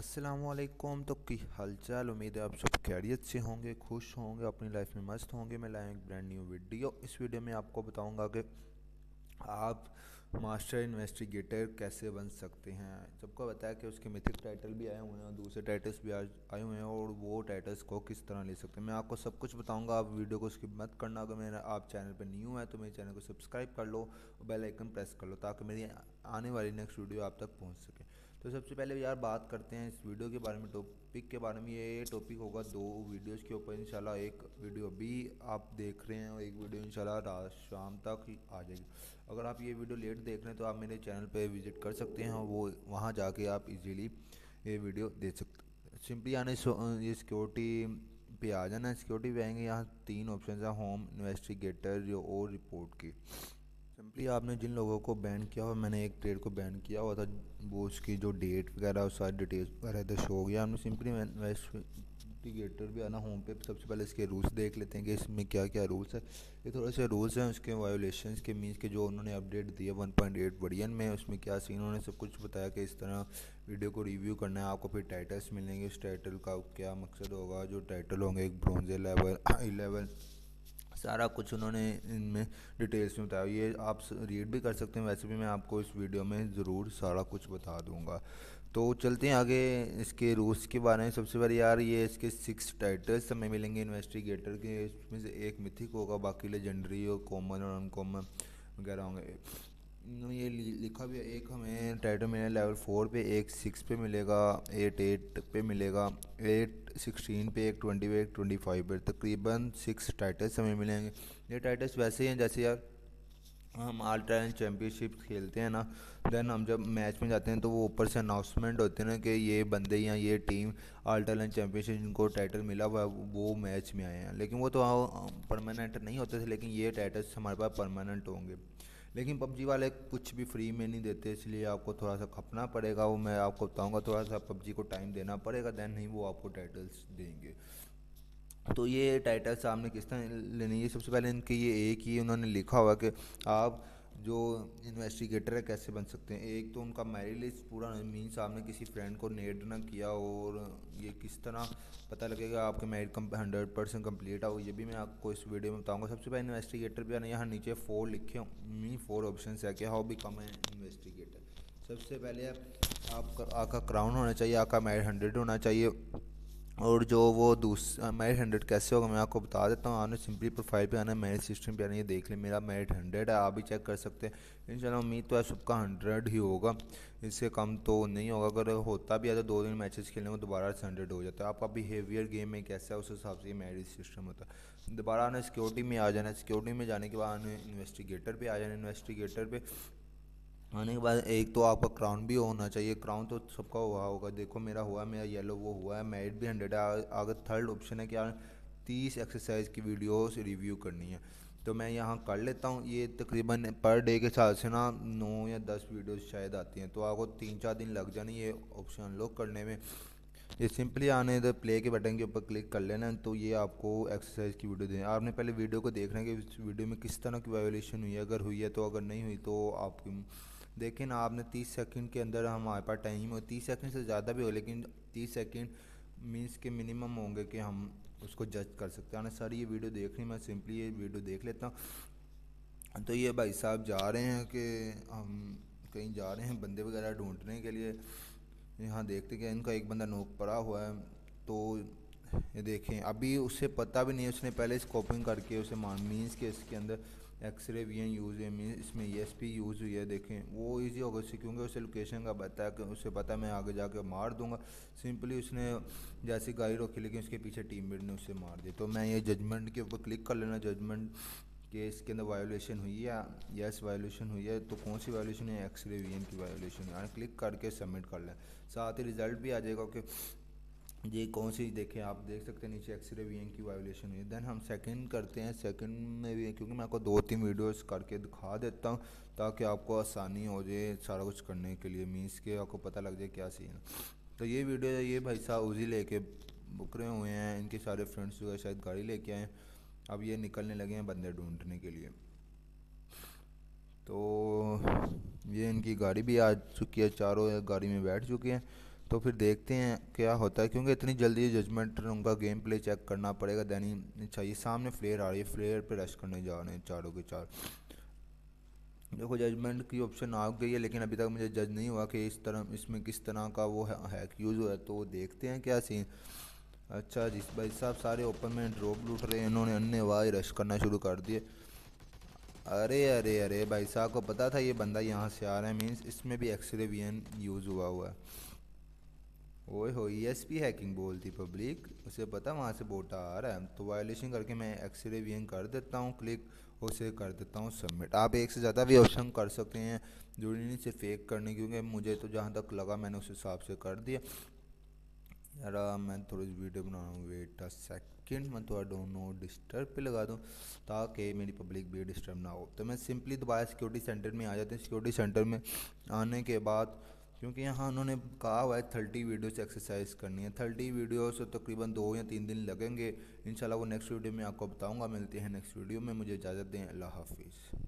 असलम तो की हलचल उम्मीद है आप सब कैरियत से होंगे खुश होंगे अपनी लाइफ में मस्त होंगे मैं लाया एक ब्रांड न्यू वीडियो इस वीडियो में आपको बताऊंगा कि आप मास्टर इन्वेस्टिगेटर कैसे बन सकते हैं सबको बताया कि उसके मिथिक टाइटल भी आए हुए हैं और दूसरे टाइटल्स भी आए हुए हैं और वो टाइटल्स को किस तरह ले सकते हैं मैं आपको सब कुछ बताऊंगा आप वीडियो को उसकी मत करना अगर मेरा आप चैनल पर न्यू है तो मेरे चैनल को सब्सक्राइब कर लो और बेलाइकन प्रेस कर लो ताकि मेरी आने वाली नेक्स्ट वीडियो आप तक पहुँच सके तो सबसे पहले यार बात करते हैं इस वीडियो के बारे में टॉपिक के बारे में ये टॉपिक होगा दो वीडियोस के ऊपर इंशाल्लाह एक वीडियो अभी आप देख रहे हैं और एक वीडियो इंशाल्लाह रात शाम तक आ जाएगी अगर आप ये वीडियो लेट देख रहे हैं तो आप मेरे चैनल पर विज़िट कर सकते हैं वो वहाँ जाके आप इजीली ये वीडियो देख सकते सिंपली यानी ये सिक्योरिटी पे आ जाना सिक्योरिटी पे आएंगे यहाँ तीन ऑप्शन है होम इन्वेस्टिगेटर और रिपोर्ट की सिंपली आपने जिन लोगों को बैन किया हुआ मैंने एक ट्रेड को बैन किया हुआ था वो उसकी जो डेट वगैरह और सारी डिटेल्स वगैरह तो शो हो गया हमने सिंपली इन्वेस्टिगेटर भी आना होम पे सबसे पहले इसके रूल्स देख लेते हैं कि इसमें क्या क्या रूल्स है ये थोड़े से रूल्स हैं उसके वायोलेशन के मीन्स के जो उन्होंने अपडेट दिया वन पॉइंट एट में उसमें क्या सीन उन्होंने सब कुछ बताया कि इस तरह वीडियो को रिव्यू करना है आपको फिर टाइटल्स मिलेंगे उस टाइटल का क्या मकसद होगा जो टाइटल होंगे एक ब्रॉन्ज लेवल आई लेवल सारा कुछ उन्होंने इनमें डिटेल्स में बताया ये आप रीड भी कर सकते हैं वैसे भी मैं आपको इस वीडियो में ज़रूर सारा कुछ बता दूंगा तो चलते हैं आगे इसके रूल्स के बारे में सबसे पहले यार ये इसके सिक्स टाइटल्स हमें मिलेंगे इन्वेस्टिगेटर के इसमें से एक मिथिक होगा बाकी लेजेंडरी और कॉमन और अनकॉमन वगैरह होंगे ये लिखा भी है एक हमें टाइटल मिला लेवल फोर पे एक सिक्स पे मिलेगा एट एट पे मिलेगा एट सिक्सटीन पे एक ट्वेंटी पे एक ट्वेंटी फाइव पे तकरीबन सिक्स टाइटल्स हमें मिलेंगे ये टाइटल्स वैसे ही हैं जैसे यार हम आल टाइम चैम्पियनशिप खेलते हैं ना देन हम जब मैच में जाते हैं तो वो ऊपर से अनाउंसमेंट होते हैं ना कि ये बंदे या ये टीम आल टाइम चैम्पियनशिप जिनको टाइटल मिला हुआ है वो मैच में आए हैं लेकिन वो तो परमानेंट हाँ, नहीं होते थे लेकिन ये टाइटल्स हमारे पास परमानेंट होंगे लेकिन पबजी वाले कुछ भी फ्री में नहीं देते इसलिए आपको थोड़ा सा खपना पड़ेगा वो मैं आपको बताऊँगा थोड़ा सा पबजी को टाइम देना पड़ेगा देन नहीं वो आपको टाइटल्स देंगे तो ये टाइटल्स आपने किस तरह लेनी है सबसे पहले इनके ये एक ही उन्होंने लिखा हुआ कि आप जो इन्वेस्टिगेटर है कैसे बन सकते हैं एक तो उनका मैरिज लिस्ट पूरा मीन्स आपने किसी फ्रेंड को नेड ना किया और ये किस तरह पता लगेगा आपके मैरिज कम हंड्रेड परसेंट कम्प्लीट आओ ये भी मैं आपको इस वीडियो में बताऊंगा सबसे पहले इन्वेस्टिगेटर भी आना यहाँ नीचे फोर लिखे मी फोर ऑप्शन है कि हाउ बिकम ए इन्वेस्टिगेटर सबसे पहले आपका आपका क्राउन होना चाहिए आपका मैरिज हंड्रेड होना चाहिए और जो वो दूसरा मेरिट हंड्रेड कैसे होगा मैं आपको बता देता हूँ आपने सिंपली प्रोफाइल पे आना मेरिट सिस्टम पे आना ये देख लें मेरा मेरिट हंड्रेड है आप भी चेक कर सकते हैं इन उम्मीद तो है सबका हंड्रेड ही होगा इससे कम तो नहीं होगा अगर होता भी है तो दो दिन मैचेस खेलने को दोबारा से हंड्रेड हो जाता है आपका बिहेवियर गेम में कैसा है उस हिसाब से मेरिट सिस्टम होता है दोबारा आना सिक्योरिटी में आ जाना सिक्योरिटी में जाने के बाद आने इन्वेस्टिगेटर पर आ जाना इन्वेस्टिगेटर पर आने के बाद एक तो आपका क्राउन भी होना चाहिए क्राउन तो सबका हुआ होगा देखो मेरा हुआ मेरा येलो वो हुआ है मेरिट भी हंड्रेड है अगर थर्ड ऑप्शन है कि यार तीस एक्सरसाइज की वीडियोस रिव्यू करनी है तो मैं यहाँ कर लेता हूँ ये तकरीबन पर डे के हिसाब से ना नौ या दस वीडियोस शायद आती हैं तो आपको तीन चार दिन लग जाने ये ऑप्शन अनलॉक करने में ये सिंपली आने इधर प्ले के बटन के ऊपर क्लिक कर लेना तो ये आपको एक्सरसाइज की वीडियो दें आपने पहले वीडियो को देखना है कि इस वीडियो में किस तरह की वायोलेशन हुई है अगर हुई है तो अगर नहीं हुई तो आपकी देखें आपने तीस सेकेंड के अंदर हमारे पास टाइम हो तीस सेकेंड से ज़्यादा भी हो लेकिन तीस सेकेंड मीन्स के मिनिमम होंगे कि हम उसको जज कर सकते हैं सर ये वीडियो देख रही मैं सिंपली ये वीडियो देख लेता हूँ तो ये भाई साहब जा रहे हैं कि हम कहीं जा रहे हैं बंदे वगैरह ढूंढने के लिए यहाँ देखते कि इनका एक बंदा नोक पड़ा हुआ है तो ये देखें अभी उसे पता भी नहीं है उसने पहले स्कोपिंग करके उसे मार मीन्स के इसके अंदर एक्सरे भी हैं यूज़ है इसमें ई एस पी यूज़ हुई है देखें वो इजी होगा उससे क्योंकि उसे लोकेशन का पता है कि उसे पता मैं आगे जाके मार दूंगा सिंपली उसने जैसी गाड़ी रोकी लेकिन उसके पीछे टीम मेट ने उसे मार दिया तो मैं ये जजमेंट के ऊपर क्लिक कर लेना जजमेंट कि इसके अंदर वायोलेशन हुई है यस वायोलेशन हुई है तो कौन सी वायोलेशन है एक्सरे वी की वायोलेशन है क्लिक करके सबमिट कर लें साथ ही रिज़ल्ट भी आ जाएगा कि ये कौन सी देखें आप देख सकते हैं नीचे एक्सरे वी की वायोलेशन हुई देन हम सेकंड करते हैं सेकंड में भी क्योंकि मैं आपको दो तीन वीडियोस करके दिखा देता हूँ ताकि आपको आसानी हो जाए सारा कुछ करने के लिए मीन्स के आपको पता लग जाए क्या सीन तो ये वीडियो ये भाई साहब उसी लेके बुकरे हुए हैं इनके सारे फ्रेंड्स जो है शायद गाड़ी कर आए अब ये निकलने लगे हैं बंदे ढूंढने के लिए तो ये इनकी गाड़ी भी आ चुकी है चारों गाड़ी में बैठ चुके हैं तो फिर देखते हैं क्या होता है क्योंकि इतनी जल्दी जजमेंट उनका गेम प्ले चेक करना पड़ेगा देनी चाहिए अच्छा, सामने फ्लेयर आ रही है फ्लेयर पे रश करने जा रहे हैं चारों के चार देखो जजमेंट की ऑप्शन आ गई है लेकिन अभी तक मुझे जज नहीं हुआ कि इस तरह इसमें किस तरह का वो है हैक यूज़ हुआ है तो वो देखते हैं क्या सीन अच्छा जिस भाई साहब सारे ओपन में ड्रॉप लूट रहे हैं इन्होंने अन्य वाह रश करना शुरू कर दिए अरे अरे अरे भाई साहब को पता था ये बंदा यहाँ से आ रहा है मीन्स इसमें भी एक्सरे वी यूज़ हुआ हुआ है ओए हो पी e हैकिंग बोलती पब्लिक उसे पता वहाँ से बोटा आ रहा है तो वायलेशन करके मैं एक्सरे वी कर देता हूँ क्लिक उसे कर देता हूँ सबमिट आप एक से ज़्यादा भी ऑप्शन कर सकते हैं जरूरी नहीं सिर्फ एक करने क्योंकि मुझे तो जहाँ तक लगा मैंने उस हिसाब से कर दिया यार मैं थोड़ी वीडियो बना रहा हूँ वेट अ सेकेंड मैं थोड़ा डोंट नो डिस्टर्ब पे लगा दूँ ताकि मेरी पब्लिक भी डिस्टर्ब ना हो तो मैं सिंपली दोबारा सिक्योरिटी सेंटर में आ जाती हूँ सिक्योरिटी सेंटर में आने के बाद क्योंकि यहाँ उन्होंने कहा हुआ है थर्टी वीडियोस एक्सरसाइज करनी है थर्टी वीडियोस तो तकरीबन दो या तीन दिन लगेंगे इंशाल्लाह वो नेक्स्ट वीडियो में आपको बताऊँगा मिलते हैं नेक्स्ट वीडियो में मुझे इजाज़त दें अल्लाह हाफिज़